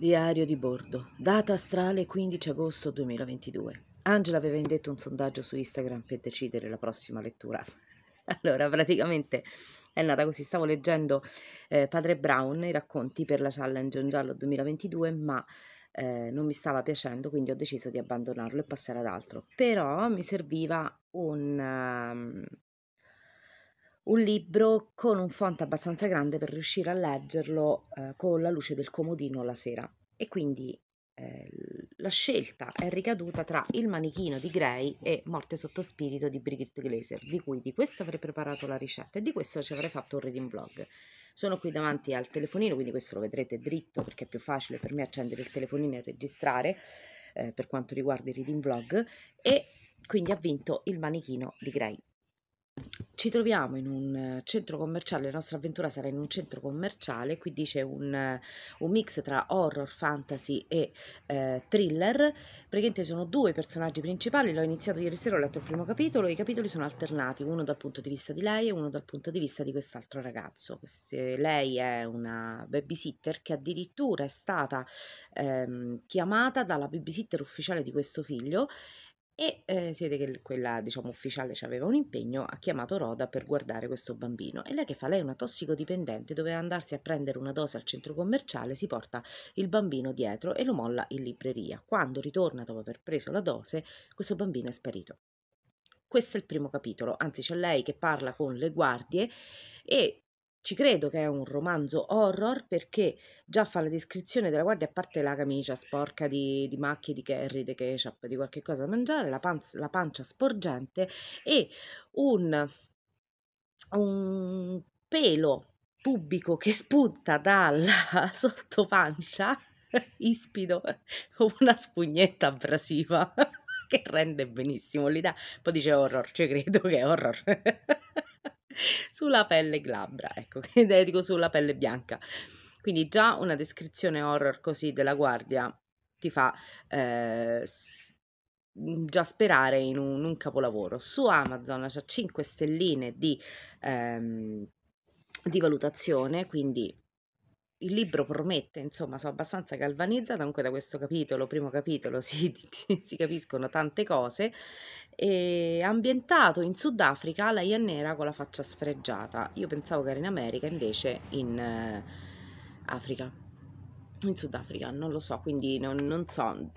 Diario di bordo, data astrale 15 agosto 2022. Angela aveva indetto un sondaggio su Instagram per decidere la prossima lettura. Allora, praticamente è nata così. Stavo leggendo eh, Padre Brown, i racconti per la Challenge in giallo 2022, ma eh, non mi stava piacendo, quindi ho deciso di abbandonarlo e passare ad altro. Però mi serviva un... Um, un libro con un font abbastanza grande per riuscire a leggerlo eh, con la luce del comodino la sera. E quindi eh, la scelta è ricaduta tra Il manichino di Gray e Morte sotto spirito di Brigitte Glaser, di cui di questo avrei preparato la ricetta e di questo ci avrei fatto un reading vlog. Sono qui davanti al telefonino, quindi questo lo vedrete dritto perché è più facile per me accendere il telefonino e registrare eh, per quanto riguarda i reading vlog e quindi ha vinto il manichino di Gray ci troviamo in un eh, centro commerciale, la nostra avventura sarà in un centro commerciale, qui dice un, eh, un mix tra horror, fantasy e eh, thriller, praticamente sono due personaggi principali, l'ho iniziato ieri sera, ho letto il primo capitolo, i capitoli sono alternati, uno dal punto di vista di lei e uno dal punto di vista di quest'altro ragazzo, Queste, lei è una babysitter che addirittura è stata ehm, chiamata dalla babysitter ufficiale di questo figlio e eh, si vede che quella diciamo ufficiale aveva un impegno, ha chiamato Roda per guardare questo bambino e lei che fa? Lei è una tossicodipendente, doveva andarsi a prendere una dose al centro commerciale, si porta il bambino dietro e lo molla in libreria. Quando ritorna dopo aver preso la dose, questo bambino è sparito. Questo è il primo capitolo, anzi c'è lei che parla con le guardie e ci credo che è un romanzo horror perché già fa la descrizione della guardia, a parte la camicia sporca di, di macchie, di curry, di ketchup, di qualche cosa da mangiare, la, panza, la pancia sporgente e un, un pelo pubblico che spunta dalla sottopancia, ispido, come una spugnetta abrasiva che rende benissimo l'idea. Poi dice horror, ci credo che è horror. sulla pelle glabra, ecco, dedico sulla pelle bianca. Quindi già una descrizione horror così della guardia ti fa eh, mm, già sperare in un, un, capolavoro. Su Amazon c'è 5 stelline di, ehm, di valutazione, quindi il libro promette, insomma, sono abbastanza galvanizzata anche da questo capitolo, primo capitolo, si, si capiscono tante cose. E ambientato in Sudafrica, la Iannera con la faccia sfregiata. Io pensavo che era in America, invece in eh, Africa in Sudafrica, non lo so, quindi non, non, so,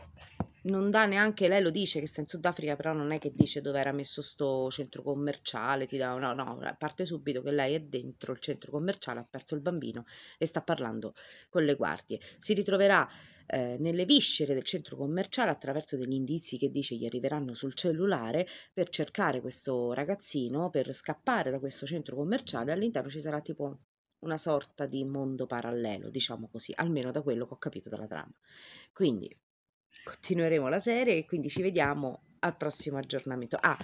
non dà neanche, lei lo dice che sta in Sudafrica, però non è che dice dove era messo sto centro commerciale, ti dà, no, no, parte subito che lei è dentro il centro commerciale, ha perso il bambino e sta parlando con le guardie. Si ritroverà eh, nelle viscere del centro commerciale attraverso degli indizi che dice gli arriveranno sul cellulare per cercare questo ragazzino, per scappare da questo centro commerciale, all'interno ci sarà tipo una sorta di mondo parallelo, diciamo così, almeno da quello che ho capito dalla trama. Quindi continueremo la serie e quindi ci vediamo al prossimo aggiornamento. Ah,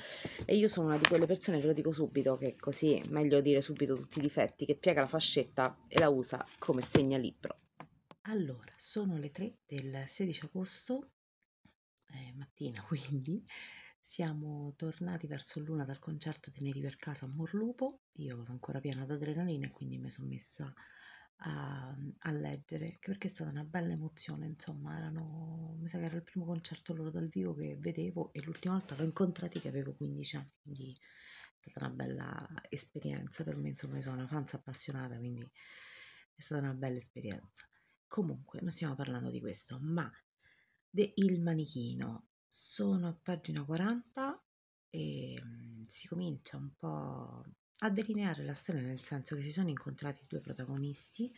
e io sono una di quelle persone, ve lo dico subito, che così è meglio dire subito tutti i difetti, che piega la fascetta e la usa come segnalibro. Allora, sono le 3 del 16 agosto, eh, mattina quindi, siamo tornati verso l'una dal concerto di Neri per casa a Morlupo. Io sono ancora piena d'adrenalina e quindi mi sono messa a, a, leggere perché è stata una bella emozione. Insomma, erano, mi sa che era il primo concerto loro dal vivo che vedevo e l'ultima volta l'ho incontrati che avevo 15 anni. Quindi è stata una bella esperienza per me. Insomma, sono una fanza appassionata, quindi è stata una bella esperienza. Comunque, non stiamo parlando di questo, ma de Il Manichino sono a pagina 40 e mm, si comincia un po' a delineare la storia nel senso che si sono incontrati i due protagonisti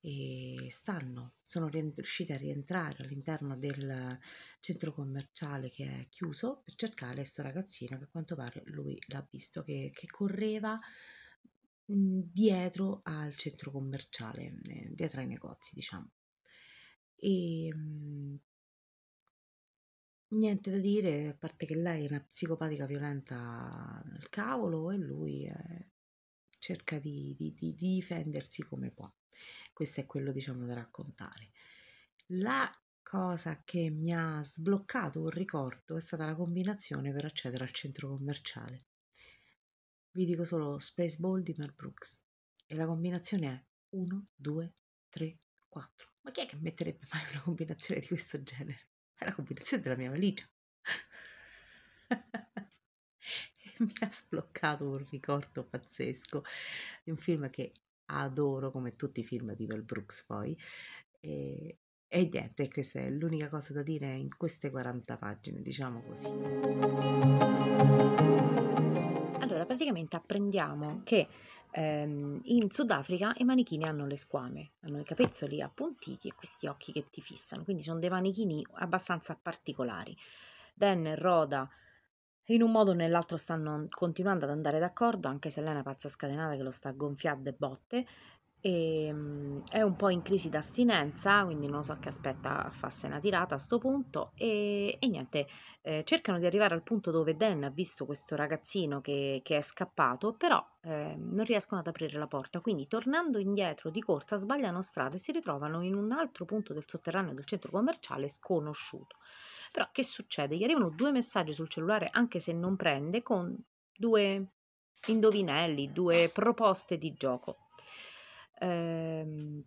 e stanno, sono riusciti a rientrare all'interno del centro commerciale che è chiuso per cercare questo ragazzino che a quanto pare lui l'ha visto che, che correva mm, dietro al centro commerciale, eh, dietro ai negozi diciamo. E mm, Niente da dire, a parte che lei è una psicopatica violenta del cavolo e lui eh, cerca di, di, di, difendersi come può. Questo è quello, diciamo, da raccontare. La cosa che mi ha sbloccato un ricordo è stata la combinazione per accedere al centro commerciale. Vi dico solo Spaceball di Mel Brooks e la combinazione è 1, 2, 3, 4. Ma chi è che metterebbe mai una combinazione di questo genere? è la combinazione della mia valigia. e mi ha sbloccato un ricordo pazzesco di un film che adoro come tutti i film di Mel Brooks poi. E, e niente, questa è l'unica cosa da dire in queste 40 pagine, diciamo così. Allora, praticamente apprendiamo che ehm, in Sudafrica i manichini hanno le squame, hanno i capezzoli appuntiti e questi occhi che ti fissano, quindi sono dei manichini abbastanza particolari. Dan Roda in un modo o nell'altro stanno continuando ad andare d'accordo, anche se lei è una pazza scatenata che lo sta a gonfiare botte, e, um, è un po' in crisi d'astinenza, quindi non so che aspetta a farsi una tirata a sto punto e, e niente, eh, cercano di arrivare al punto dove Dan ha visto questo ragazzino che, che è scappato, però eh, non riescono ad aprire la porta, quindi tornando indietro di corsa sbagliano strada e si ritrovano in un altro punto del sotterraneo del centro commerciale sconosciuto. Però che succede? Gli arrivano due messaggi sul cellulare, anche se non prende, con due indovinelli, due proposte di gioco ehm,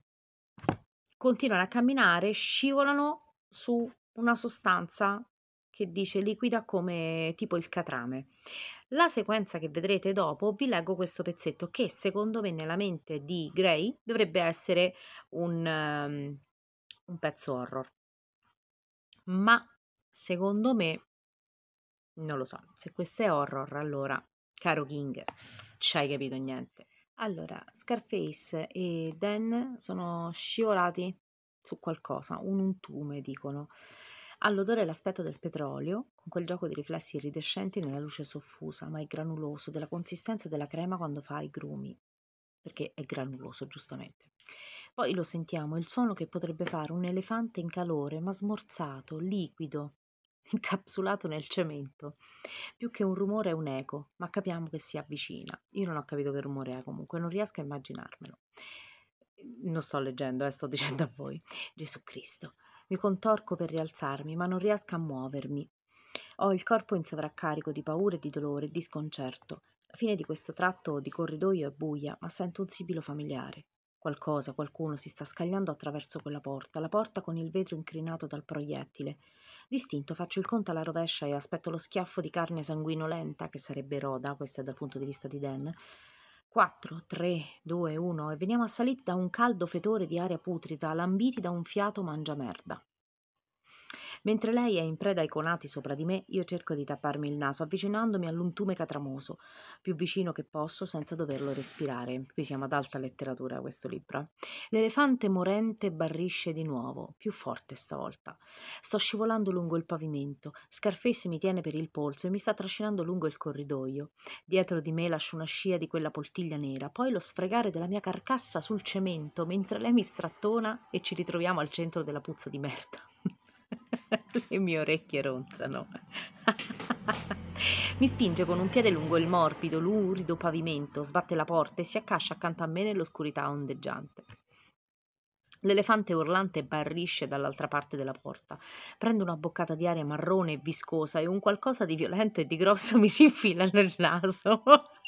continuano a camminare, scivolano su una sostanza che dice liquida come tipo il catrame. La sequenza che vedrete dopo vi leggo questo pezzetto che secondo me nella mente di Gray dovrebbe essere un, um, un pezzo horror. Ma secondo me, non lo so, se questo è horror allora, caro King, ci hai capito niente. Allora, Scarface e Dan sono scivolati su qualcosa, un untume dicono. All'odore e l'aspetto del petrolio, con quel gioco di riflessi iridescenti nella luce soffusa, ma è granuloso, della consistenza della crema quando fa i grumi, perché è granuloso giustamente. Poi lo sentiamo, il suono che potrebbe fare un elefante in calore, ma smorzato, liquido, incapsulato nel cemento. Più che un rumore è un eco, ma capiamo che si avvicina. Io non ho capito che rumore è comunque, non riesco a immaginarmelo. Mhmm, non sto leggendo, eh, sto dicendo a voi. Gesù Cristo. Mi contorco per rialzarmi, ma non riesco a muovermi. Ho il corpo in sovraccarico di paure, di dolore, di sconcerto. La fine di questo tratto di corridoio è buia, ma sento un sibilo familiare. Qualcosa, qualcuno si sta scagliando attraverso quella porta, la porta con il vetro incrinato dal proiettile. D'istinto faccio il conto alla rovescia e aspetto lo schiaffo di carne sanguinolenta, che sarebbe Roda, questo è dal punto di vista di Dan. 4, 3, 2, 1 e veniamo assaliti da un caldo fetore di aria putrida, lambiti da un fiato mangia merda. Mentre lei è in preda ai conati sopra di me, io cerco di tapparmi il naso, avvicinandomi all'untume catramoso, più vicino che posso senza doverlo respirare. Qui siamo ad alta letteratura questo libro. L'elefante morente barrisce di nuovo, più forte stavolta. Sto scivolando lungo il pavimento, Scarface mi tiene per il polso e mi sta trascinando lungo il corridoio. Dietro di me lascio una scia di quella poltiglia nera, poi lo sfregare della mia carcassa sul cemento mentre lei mi strattona e ci ritroviamo al centro della puzza di merda. Le mie orecchie ronzano. Mi spinge con un piede lungo il morbido, lurido pavimento, sbatte la porta e si accascia accanto a me nell'oscurità ondeggiante. L'elefante urlante barrisce dall'altra parte della porta. Prendo una boccata di aria marrone e viscosa e un qualcosa di violento e di grosso mi si infila nel naso.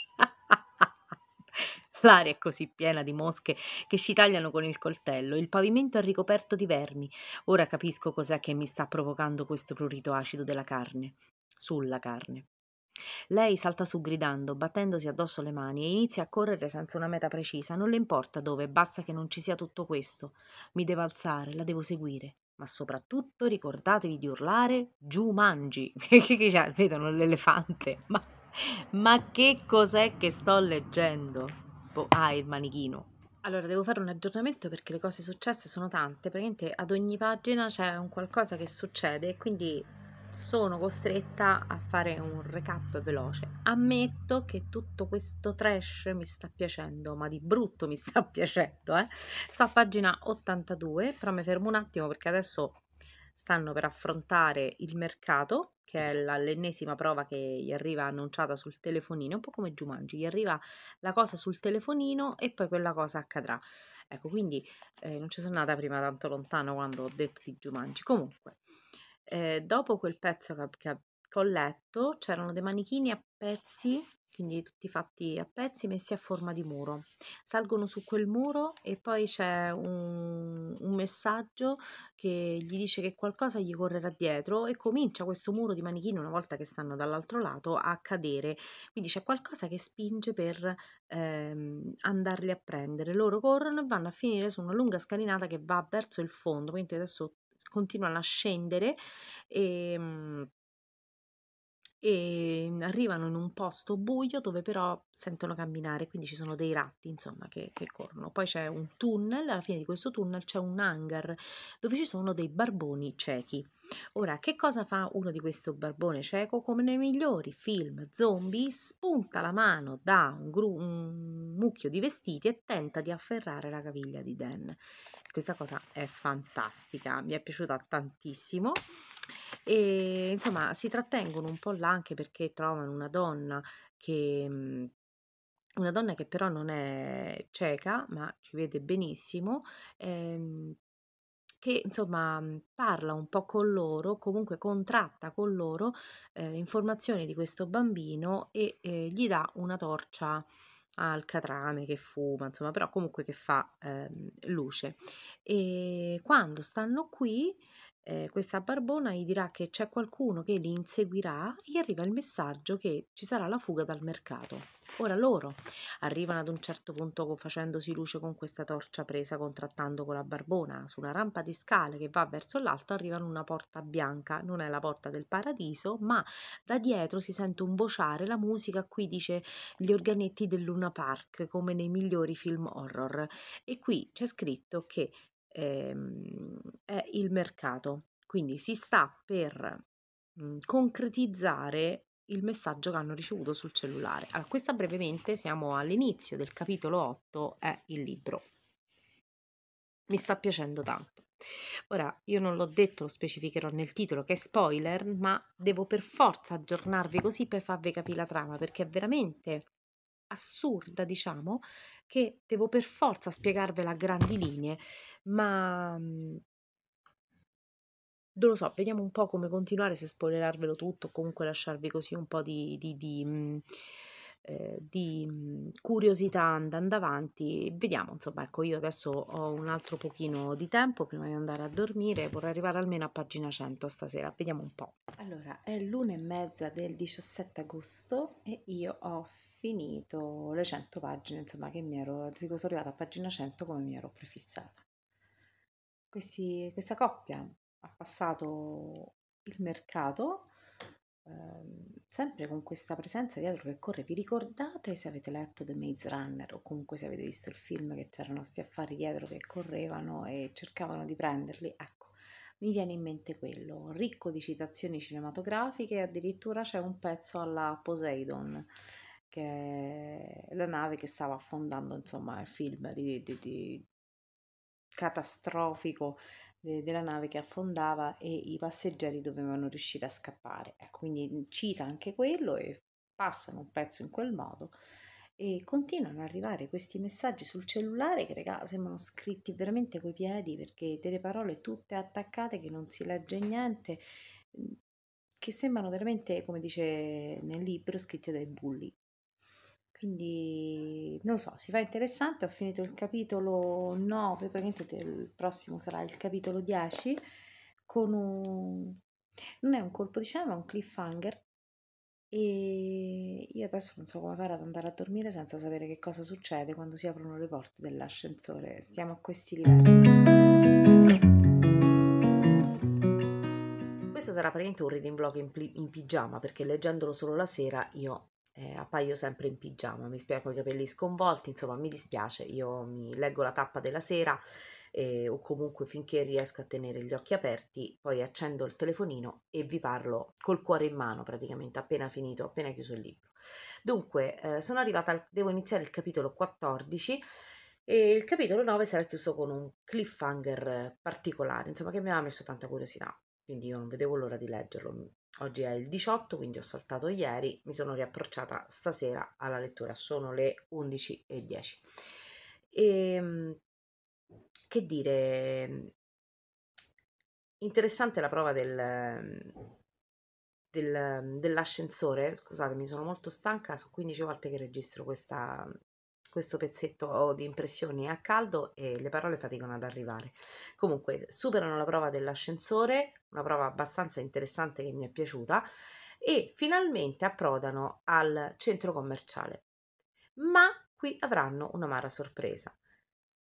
L'aria è così piena di mosche che ci tagliano con il coltello, il pavimento è ricoperto di vermi. Ora capisco cos'è che mi sta provocando questo prurito acido della carne. Sulla carne. Lei salta su gridando, battendosi addosso le mani e inizia a correre senza una meta precisa. Non le importa dove, basta che non ci sia tutto questo. Mi devo alzare, la devo seguire. Ma soprattutto ricordatevi di urlare giù mangi. Perché cioè, vedono l'elefante. Ma, ma che cos'è che sto leggendo? tipo ah il manichino allora, devo fare un aggiornamento perché le cose successe sono tante, praticamente ad ogni pagina c'è un qualcosa che succede quindi sono costretta a fare un recap veloce. Ammetto che tutto questo trash mi sta piacendo, ma di brutto mi sta piacendo, eh. Sta a pagina 82, però mi fermo un attimo perché adesso stanno per affrontare il mercato che è l'ennesima prova che gli arriva annunciata sul telefonino, un po' come Jumanji, gli arriva la cosa sul telefonino e poi quella cosa accadrà. Ecco, quindi eh, non ci sono andata prima tanto lontano quando ho detto di Jumanji. Comunque, eh, dopo quel pezzo che, che ho letto, c'erano dei manichini a pezzi quindi tutti fatti a pezzi messi a forma di muro. Salgono su quel muro e poi c'è un, un, messaggio che gli dice che qualcosa gli correrà dietro e comincia questo muro di manichino una volta che stanno dall'altro lato a cadere. Quindi c'è qualcosa che spinge per ehm, andarli a prendere. Loro corrono e vanno a finire su una lunga scalinata che va verso il fondo, quindi adesso continuano a scendere e ehm, e ehm, arrivano in un posto buio dove però sentono camminare, quindi ci sono dei ratti insomma che, che, corrono. Poi c'è un tunnel, alla fine di questo tunnel c'è un hangar dove ci sono dei barboni ciechi. Ora, che cosa fa uno di questi barboni cieco? Come nei migliori film zombie, spunta la mano da un, gru- un mucchio di vestiti e tenta di afferrare la caviglia di Dan. Questa cosa è fantastica, mi è piaciuta tantissimo e insomma si trattengono un po' là anche perché trovano una donna che mhmm, una donna che però non è cieca ma ci vede benissimo ehm, che insomma mhmm, parla un po' con loro, comunque contratta con loro eh, informazioni di questo bambino e eh, gli dà una torcia al catrame che fuma, insomma, però comunque che fa eh, luce. E quando stanno qui eh, questa barbona gli dirà che c'è qualcuno che li inseguirà e gli arriva il messaggio che ci sarà la fuga dal mercato. Ora loro arrivano ad un certo punto facendosi luce con questa torcia presa contrattando con la barbona. Su una rampa di scale che va verso l'alto arrivano una porta bianca, non è la porta del paradiso, ma da dietro si sente un vociare la musica, qui dice gli organetti del Luna Park come nei migliori film horror. E qui c'è scritto che ehm, è il mercato. Quindi si sta per mh, mhmm, concretizzare il messaggio che hanno ricevuto sul cellulare. Allora, questa brevemente siamo all'inizio del capitolo 8, è il libro. Mi sta piacendo tanto. Ora, io non l'ho detto, lo specificherò nel titolo che è spoiler, ma devo per forza aggiornarvi così per farvi capire la trama, perché è veramente assurda, diciamo, che devo per forza spiegarvela a grandi linee ma mhmm, non lo so, vediamo un po' come continuare, se spoilerarvelo tutto o comunque lasciarvi così un po' di di di mhmm, ehm, di, mhmm, curiosità andando avanti. Vediamo insomma, ecco io adesso ho un altro pochino di tempo prima di andare a dormire, vorrei arrivare almeno a pagina 100 stasera, vediamo un po'. Allora, è l'una e mezza del 17 agosto e io ho finito le 100 pagine, insomma che mi ero dico, sono arrivata a pagina 100 come mi ero prefissata. Questi, questa coppia ha passato il mercato ehm, sempre con questa presenza dietro che corre. Vi ricordate se avete letto The Maze Runner o comunque se avete visto il film che c'erano sti affari dietro che correvano e cercavano di prenderli? Ecco, mi viene in mente quello, ricco di citazioni cinematografiche, addirittura c'è un pezzo alla Poseidon, che è la nave che stava affondando, insomma, il film di, di, di, catastrofico de- della nave che affondava e i passeggeri dovevano riuscire a scappare. Ecco, quindi cita anche quello e passano un pezzo in quel modo e continuano ad arrivare questi messaggi sul cellulare che regà, sembrano scritti veramente coi piedi perché delle parole tutte attaccate che non si legge niente che sembrano veramente come dice nel libro scritte dai bulli quindi non lo so, si fa interessante. Ho finito il capitolo 9, praticamente il prossimo sarà il capitolo 10. Con un non è un colpo di scena, ma un cliffhanger. E io adesso non so come fare ad andare a dormire senza sapere che cosa succede quando si aprono le porte dell'ascensore. Stiamo a questi livelli. Questo sarà praticamente un reading vlog in, pli- in pigiama perché leggendolo solo la sera io eh, appaio sempre in pigiama, mi spiego con i capelli sconvolti, insomma mi dispiace, io mi leggo la tappa della sera eh, o comunque finché riesco a tenere gli occhi aperti, poi accendo il telefonino e vi parlo col cuore in mano praticamente, appena finito, appena chiuso il libro. Dunque, eh, sono arrivata, al, devo iniziare il capitolo 14 e il capitolo 9 sarà chiuso con un cliffhanger particolare, insomma che mi aveva messo tanta curiosità, quindi io non vedevo l'ora di leggerlo, Oggi è il 18, quindi ho saltato ieri, mi sono riapprocciata stasera alla lettura, sono le 11.10. E, ehm, che dire, interessante la prova del, del, dell'ascensore, scusate mi sono molto stanca, sono 15 volte che registro questa, questo pezzetto di impressioni a caldo e le parole faticano ad arrivare. Comunque, superano la prova dell'ascensore, una prova abbastanza interessante che mi è piaciuta, e finalmente approdano al centro commerciale. Ma qui avranno una un'amara sorpresa,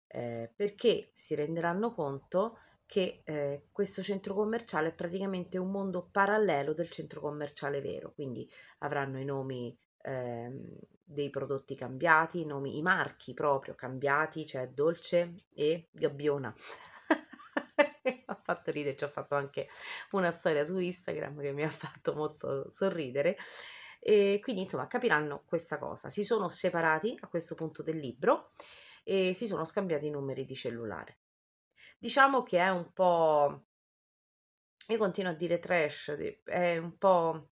eh, perché si renderanno conto che eh, questo centro commerciale è praticamente un mondo parallelo del centro commerciale vero, quindi avranno i nomi eh, dei prodotti cambiati, i nomi, i marchi proprio cambiati, cioè Dolce e Gabbiona. ha fatto ridere, ci ho fatto anche una storia su Instagram che mi ha fatto molto sorridere. E quindi insomma capiranno questa cosa. Si sono separati a questo punto del libro e si sono scambiati i numeri di cellulare. Diciamo che è un po'. Io continuo a dire trash, è un po'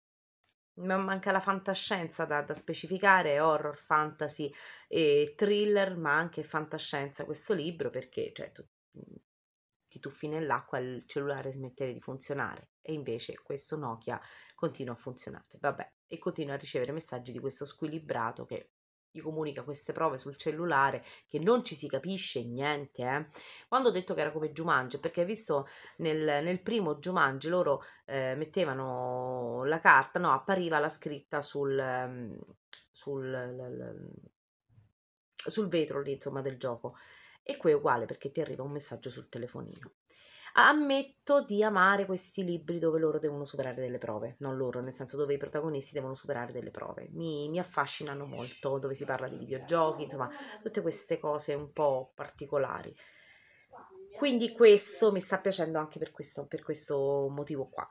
manca la fantascienza da, da, specificare, horror, fantasy, e thriller, ma anche fantascienza questo libro perché cioè, tu, ti tuffi nell'acqua e il cellulare smettere di funzionare e invece questo Nokia continua a funzionare, vabbè, e continua a ricevere messaggi di questo squilibrato che gli comunica queste prove sul cellulare che non ci si capisce niente. Eh. Quando ho detto che era come Jumanji, perché hai visto nel, nel, primo Jumanji loro eh, mettevano la carta, no, appariva la scritta sul, ehm, sul, sul vetro lì, insomma, del gioco. E qui è uguale perché ti arriva un messaggio sul telefonino ammetto di amare questi libri dove loro devono superare delle prove, non loro, nel senso dove i protagonisti devono superare delle prove. Mi, mi affascinano molto, dove si parla di videogiochi, insomma, tutte queste cose un po' particolari. Quindi questo mi sta piacendo anche per questo, per questo motivo qua.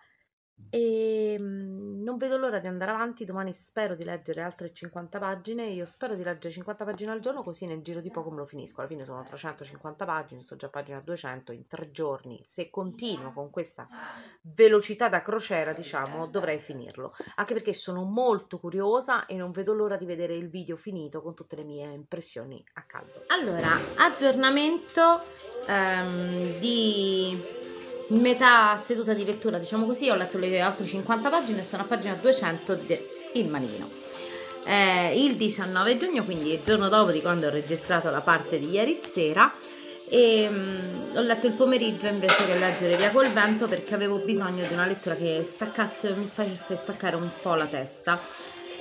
E mhmm, non vedo l'ora di andare avanti. Domani spero di leggere altre 50 pagine. Io spero di leggere 50 pagine al giorno, così nel giro di poco me lo finisco. Alla fine sono 350 pagine, sto già a pagina 200 in tre giorni. Se continuo con questa velocità da crociera, diciamo, dovrei finirlo. Anche perché sono molto curiosa e non vedo l'ora di vedere il video finito con tutte le mie impressioni a caldo. Allora, aggiornamento um, di metà seduta di lettura, diciamo così, ho letto le altre 50 pagine e sono a pagina 200 del Manino. Eh, il 19 giugno, quindi il giorno dopo di quando ho registrato la parte di ieri sera, e um, ho letto il pomeriggio invece che leggere via col vento perché avevo bisogno di una lettura che staccasse, mi facesse staccare un po' la testa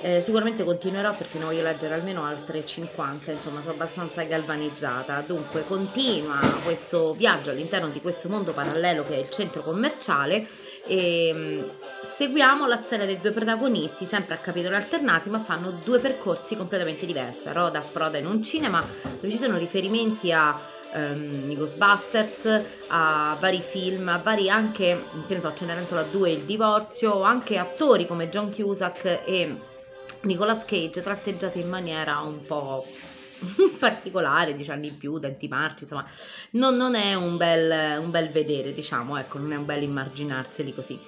eh, sicuramente continuerò perché ne voglio leggere almeno altre 50, insomma sono abbastanza galvanizzata. Dunque continua questo viaggio all'interno di questo mondo parallelo che è il centro commerciale e mm, seguiamo la storia dei due protagonisti, sempre a capitoli alternati, ma fanno due percorsi completamente diversi. Roda Proda in un cinema dove ci sono riferimenti a ehm, Ghostbusters, a vari film, a vari anche, che ne so, Cenerentola 2 Il divorzio, anche attori come John Cusack e Nicolas Cage tratteggiato in maniera un po' particolare, dieci anni in più, denti marci, insomma, non, non è un bel, un bel, vedere, diciamo, ecco, non è un bel immarginarseli così.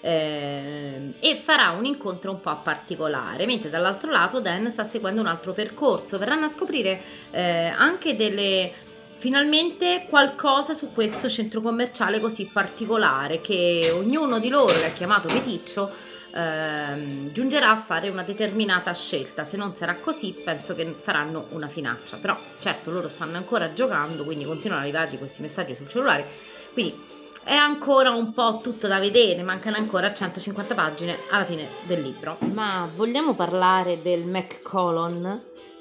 Eh, e farà un incontro un po' particolare, mentre dall'altro lato Dan sta seguendo un altro percorso, verranno a scoprire eh, anche delle finalmente qualcosa su questo centro commerciale così particolare che ognuno di loro che ha chiamato Peticcio ehm, giungerà a fare una determinata scelta. Se non sarà così, penso che faranno una finaccia. Però, certo, loro stanno ancora giocando, quindi continuano ad arrivargli questi messaggi sul cellulare. Quindi è ancora un po' tutto da vedere, mancano ancora 150 pagine alla fine del libro. Ma vogliamo parlare del Mac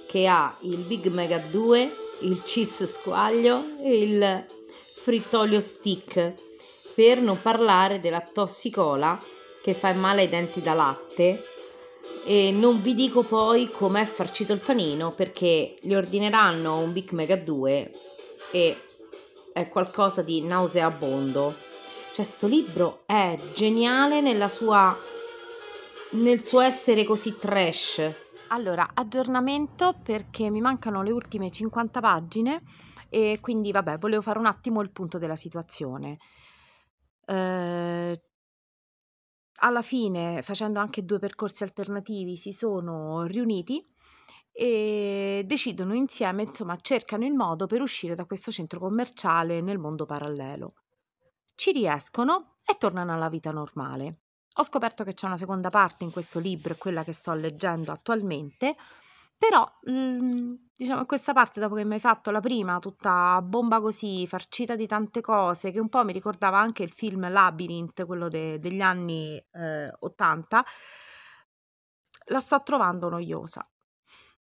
che ha il Big Mega 2, il Cis Squaglio e il Frittolio Stick, per non parlare della Tossicola che fa male ai denti da latte e non vi dico poi com'è farcito il panino perché gli ordineranno un Big Mega 2 e è qualcosa di nauseabondo. Cioè, sto libro è geniale nella sua nel suo essere così trash. Allora, aggiornamento perché mi mancano le ultime 50 pagine e quindi vabbè, volevo fare un attimo il punto della situazione. Eh, alla fine, facendo anche due percorsi alternativi, si sono riuniti e decidono insieme, insomma, cercano il modo per uscire da questo centro commerciale nel mondo parallelo. Ci riescono e tornano alla vita normale. Ho scoperto che c'è una seconda parte in questo libro, quella che sto leggendo attualmente, però, mm, diciamo, questa parte, dopo che mi hai fatto la prima, tutta bomba così, farcita di tante cose, che un po' mi ricordava anche il film Labyrinth, quello de- degli anni eh, 80, la sto trovando noiosa.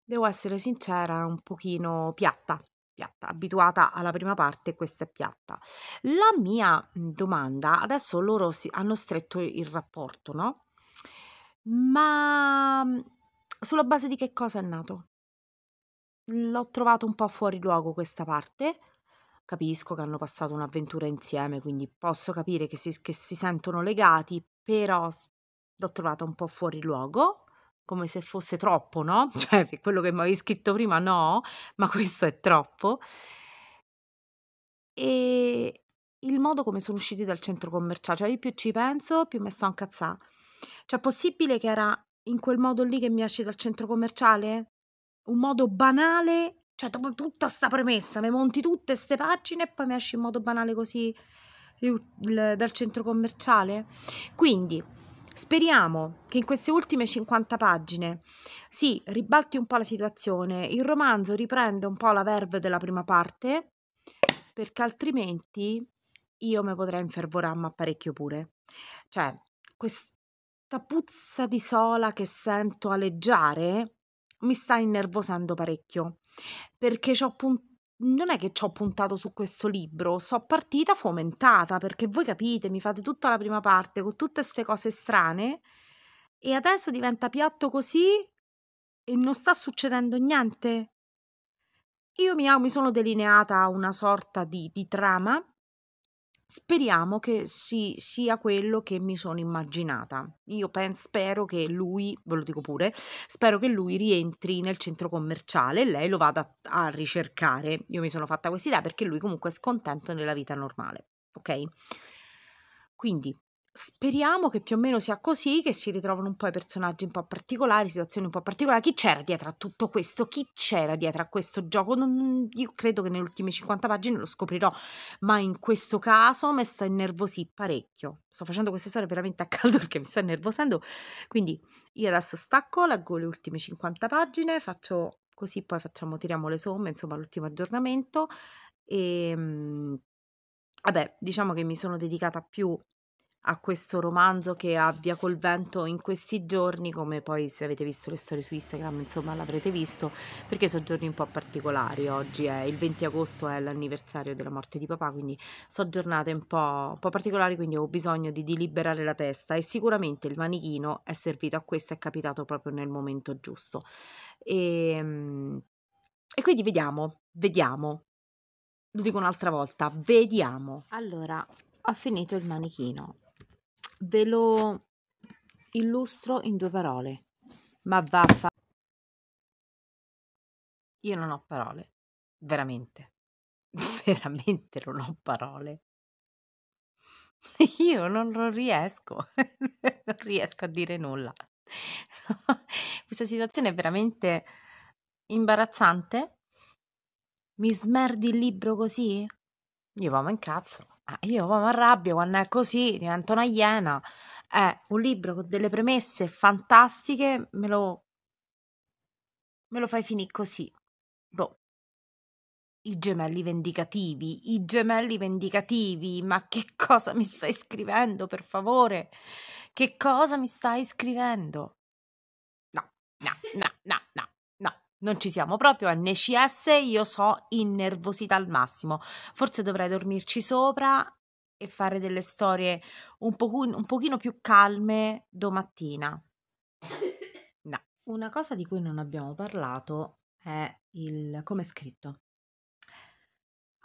Devo essere sincera, un pochino piatta piatta, abituata alla prima parte, questa è piatta. La mia mm, domanda, adesso loro si, hanno stretto il rapporto, no? Ma mm, sulla base di che cosa è nato. L'ho trovato un po' fuori luogo questa parte. Capisco che hanno passato un'avventura insieme, quindi posso capire che si, che si sentono legati, però l'ho trovata un po' fuori luogo, come se fosse troppo, no? Cioè, quello che mi avevi scritto prima no, ma questo è troppo. E il modo come sono usciti dal centro commerciale, cioè io più ci penso, più mi sto a incazzare. Cioè, è possibile che era in quel modo lì che mi esci dal centro commerciale? Un modo banale, cioè dopo tutta sta premessa, mi monti tutte queste pagine e poi mi esci in modo banale così dal centro commerciale? Quindi speriamo che in queste ultime 50 pagine si ribalti un po' la situazione, il romanzo riprende un po' la verve della prima parte, perché altrimenti io mi potrei infervorare ma parecchio pure. Cioè, quest- questa puzza di sola che sento aleggiare mi sta innervosendo parecchio perché punt- non è che ci ho puntato su questo libro, sono partita fomentata perché voi capite, mi fate tutta la prima parte con tutte queste cose strane e adesso diventa piatto così e non sta succedendo niente. Io mi, mi sono delineata una sorta di, di trama Speriamo che si, sia quello che mi sono immaginata. Io penso, spero che lui, ve lo dico pure, spero che lui rientri nel centro commerciale e lei lo vada a, a ricercare. Io mi sono fatta questa idea perché lui comunque è scontento nella vita normale. Ok? Quindi Speriamo che più o meno sia così, che si ritrovano un po' i personaggi un po' particolari, situazioni un po' particolari. Chi c'era dietro a tutto questo? Chi c'era dietro a questo gioco? Non, io credo che nelle ultime 50 pagine lo scoprirò, ma in questo caso mi sto innervosì parecchio. Sto facendo queste storie veramente a caldo perché mi sta innervosendo. Quindi io adesso stacco, leggo le ultime 50 pagine, faccio così poi facciamo, tiriamo le somme, insomma l'ultimo aggiornamento. E ehm, vabbè, diciamo che mi sono dedicata più a questo romanzo che abbia col vento in questi giorni, come poi se avete visto le storie su Instagram, insomma, l'avrete visto, perché sono giorni un po' particolari. Oggi è il 20 agosto, è l'anniversario della morte di papà, quindi sono giornate un po', un po particolari, quindi ho bisogno di, di liberare la testa e sicuramente il manichino è servito a questo, è capitato proprio nel momento giusto. E, ehm, e quindi vediamo, vediamo. Lo dico un'altra volta, vediamo. Allora, ho finito il manichino Ve lo illustro in due parole. Ma vaffa. Io non ho parole, veramente. veramente non ho parole. Io non, non riesco, non riesco a dire nulla. Questa situazione è veramente imbarazzante. Mi smerdi il libro così? Io poi mi incazzo. Eh, io poi mi arrabbio quando è così, divento una iena. È eh, un libro con delle premesse fantastiche, me lo, me lo fai finire così. Boh. I gemelli vendicativi, i gemelli vendicativi, ma che cosa mi stai scrivendo, per favore? Che cosa mi stai scrivendo? No, no, no, no, no. Non ci siamo proprio, NCS, io so innervosita al massimo. Forse dovrei dormirci sopra e fare delle storie un, po- un pochino più calme domattina. No. Una cosa di cui non abbiamo parlato è il come è scritto.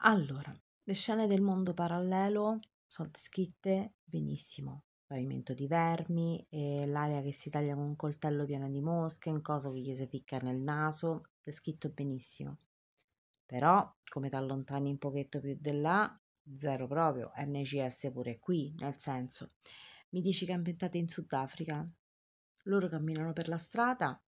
Allora, le scene del mondo parallelo sono scritte benissimo pavimento di vermi, l'aria che si taglia con un coltello piena di mosche, in cosa che gli si ficca nel naso, è scritto benissimo. Però, come ti allontani un pochetto più di là, zero proprio, NCS pure qui, nel senso, mi dici che ambientate in Sudafrica? Loro camminano per la strada,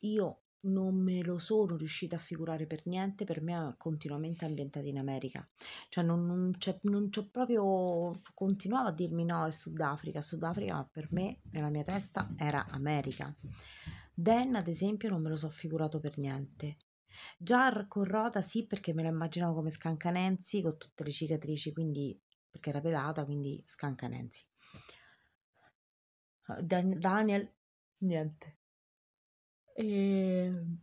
io non me lo sono riuscita a figurare per niente, per me è continuamente ambientata in America, cioè non, non, c'è, non c'ho proprio, continuavo a dirmi no è Sudafrica, Sudafrica per me nella mia testa era America, Dan ad esempio non me lo so figurato per niente, Jar con Rota sì perché me lo immaginavo come Scancanenzi con tutte le cicatrici, quindi perché era pelata, quindi Scancanenzi. Dan- Daniel, niente Ehm,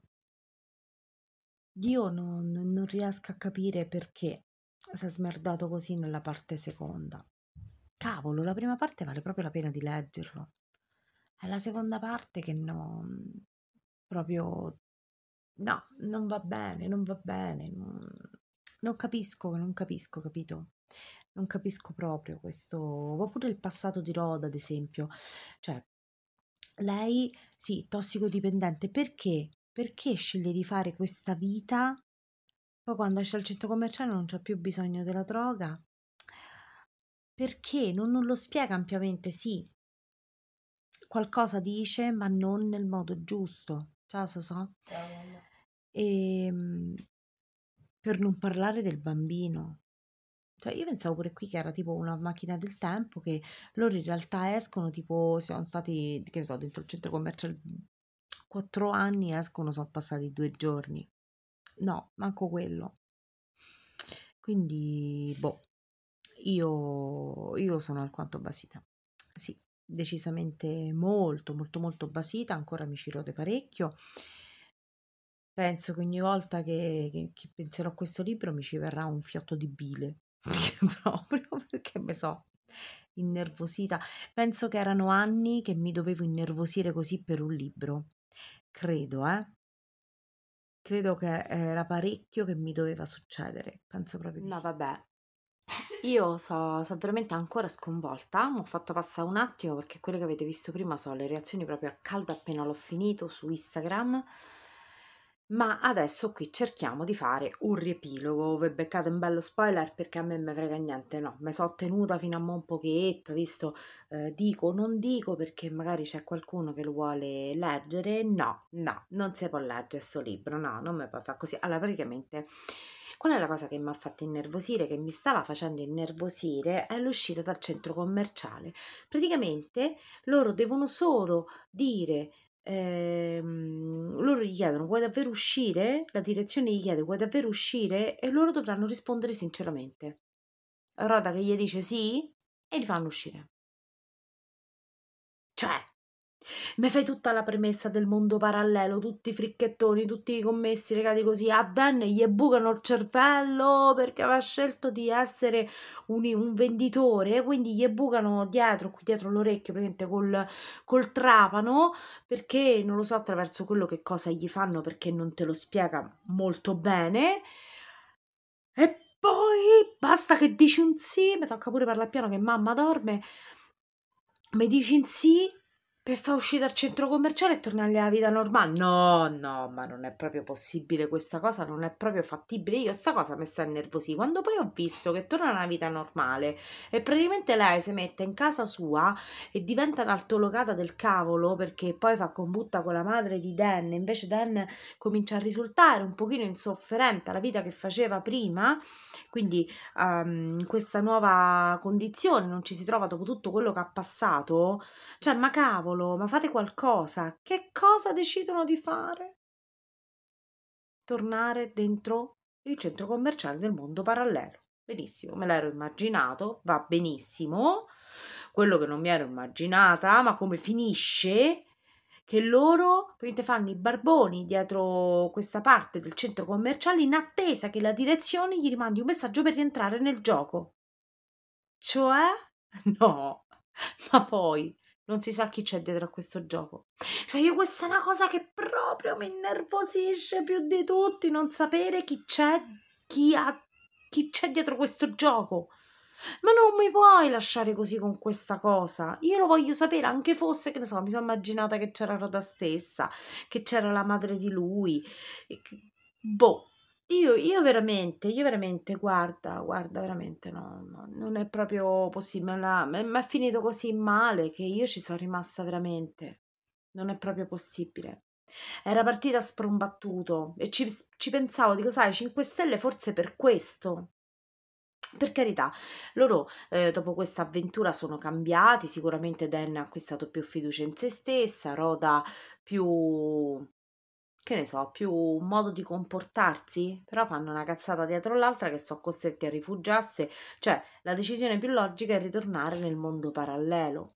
io non non riesco a capire perché si è smerdato così nella parte seconda. Cavolo, la prima parte vale proprio la pena di leggerlo. È la seconda parte che non proprio no, non va bene, non va bene. Non, non capisco, non capisco, capito? Non capisco proprio questo, oppure il passato di Roda, ad esempio, cioè lei, sì, tossicodipendente, perché? Perché sceglie di fare questa vita? Poi quando esce al centro commerciale non c'è più bisogno della droga. Perché? Non, non lo spiega ampiamente, sì. Qualcosa dice, ma non nel modo giusto. Ciao so, so. E, per non parlare del bambino, cioè, io pensavo pure qui che era tipo una macchina del tempo che loro in realtà escono tipo, siamo stati, che ne so, dentro il centro commerciale quattro anni, escono, sono passati due giorni. No, manco quello. Quindi, boh, io, io sono alquanto basita. Sì, decisamente molto, molto, molto basita, ancora mi ci rode parecchio. Penso che ogni volta che, che, che penserò a questo libro mi ci verrà un fiotto di bile proprio perché mi so innervosita. Penso che erano anni che mi dovevo innervosire così per un libro. Credo, eh. Credo che eh, era parecchio che mi doveva succedere. Penso proprio di no, sì. vabbè. Io sono veramente ancora sconvolta, mi ho fatto passare un attimo perché quelle che avete visto prima sono le reazioni proprio a caldo appena l'ho finito su Instagram ma adesso qui cerchiamo di fare un riepilogo. Vi beccate un bello spoiler perché a me me frega niente, no, mi sono tenuta fino a mo' un pochetto, visto eh, dico non dico perché magari c'è qualcuno che lo vuole leggere. No, no, non si può leggere questo libro, no, non mi può fare così. Allora, praticamente Qual è la cosa che mi ha fatto innervosire, che mi stava facendo innervosire, è l'uscita dal centro commerciale. Praticamente loro devono solo dire ehm, loro gli chiedono vuoi davvero uscire? La direzione gli chiede vuoi davvero uscire? E loro dovranno rispondere sinceramente. Roda che gli dice sì e li fanno uscire. Cioè, mi fai tutta la premessa del mondo parallelo, tutti i fricchettoni, tutti i commessi legati così a Dan gli bucano il cervello perché aveva scelto di essere un, un venditore, quindi gli bucano dietro, qui dietro l'orecchio, praticamente col, col trapano, perché non lo so attraverso quello che cosa gli fanno perché non te lo spiega molto bene. E poi basta che dici un sì, mi tocca pure parlare piano che mamma dorme, mi dici un sì per far uscire dal centro commerciale e tornare alla vita normale. No, no, ma non è proprio possibile questa cosa, non è proprio fattibile. Io sta cosa mi sta innervosì. Quando poi ho visto che torna alla vita normale e praticamente lei si mette in casa sua e diventa un'altolocata del cavolo perché poi fa combutta con la madre di Dan, invece Dan comincia a risultare un pochino insofferente alla vita che faceva prima, quindi um, in questa nuova condizione non ci si trova dopo tutto quello che ha passato. Cioè, ma cavolo! cavolo, ma fate qualcosa. Che cosa decidono di fare? Tornare dentro il centro commerciale del mondo parallelo. Benissimo, me l'ero immaginato, va benissimo. Quello che non mi ero immaginata, ma come finisce? Che loro fanno i barboni dietro questa parte del centro commerciale in attesa che la direzione gli rimandi un messaggio per rientrare nel gioco. Cioè? No, ma poi non si sa chi c'è dietro a questo gioco. Cioè, io questa è una cosa che proprio mi innervosisce più di tutti, non sapere chi c'è, chi, ha, chi c'è dietro questo gioco. Ma non mi puoi lasciare così con questa cosa. Io lo voglio sapere, anche fosse, che ne so, mi sono immaginata che c'era Roda stessa, che c'era la madre di lui. Boh, io, io veramente, io veramente, guarda, guarda, veramente no, no, non è proprio possibile, mi è finito così male che io ci sono rimasta veramente, non è proprio possibile. Era partita sprombattuto e ci, ci pensavo, dico, sai, 5 Stelle forse per questo, per carità, loro eh, dopo questa avventura sono cambiati, sicuramente Dan ha acquistato più fiducia in se stessa, Roda più che ne so, più un modo di comportarsi, però fanno una cazzata dietro l'altra che sono costretti a rifugiarsi, cioè la decisione più logica è ritornare nel mondo parallelo.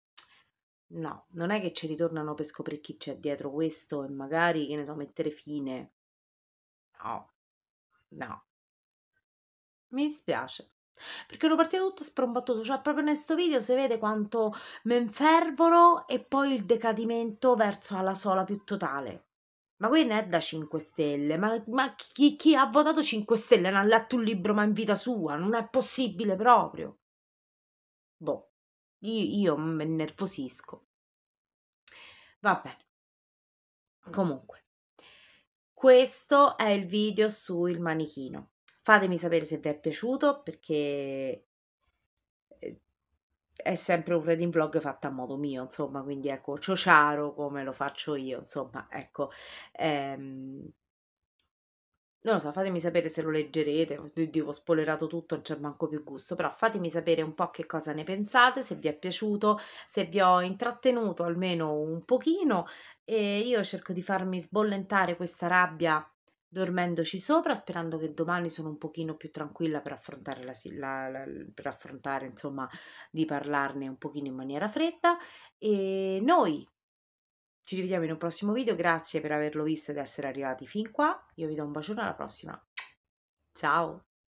No, non è che ci ritornano per scoprire chi c'è dietro questo e magari, che ne so, mettere fine. No, no. Mi dispiace. Perché ero partita tutto sprombattuto, cioè proprio in questo video si vede quanto mi infervoro e poi il decadimento verso la sola più totale. Ma qui non è da 5 Stelle, ma, ma chi, chi, ha votato 5 Stelle non ha letto un libro ma in vita sua, non è possibile proprio. Boh, io, io mi nervosisco. Vabbè, comunque, questo è il video sul manichino. Fatemi sapere se vi è piaciuto perché è sempre un reading vlog fatto a modo mio, insomma, quindi ecco, ciociaro come lo faccio io, insomma, ecco. Ehm, non lo so, fatemi sapere se lo leggerete, oddio, ho spoilerato tutto, non c'è manco più gusto, però fatemi sapere un po' che cosa ne pensate, se vi è piaciuto, se vi ho intrattenuto almeno un pochino e io cerco di farmi sbollentare questa rabbia dormendoci sopra, sperando che domani sono un pochino più tranquilla per affrontare, la, la, la, per affrontare insomma, di parlarne un pochino in maniera fredda. E noi ci rivediamo in un prossimo video, grazie per averlo visto ed essere arrivati fin qua. Io vi do un bacione alla prossima. Ciao!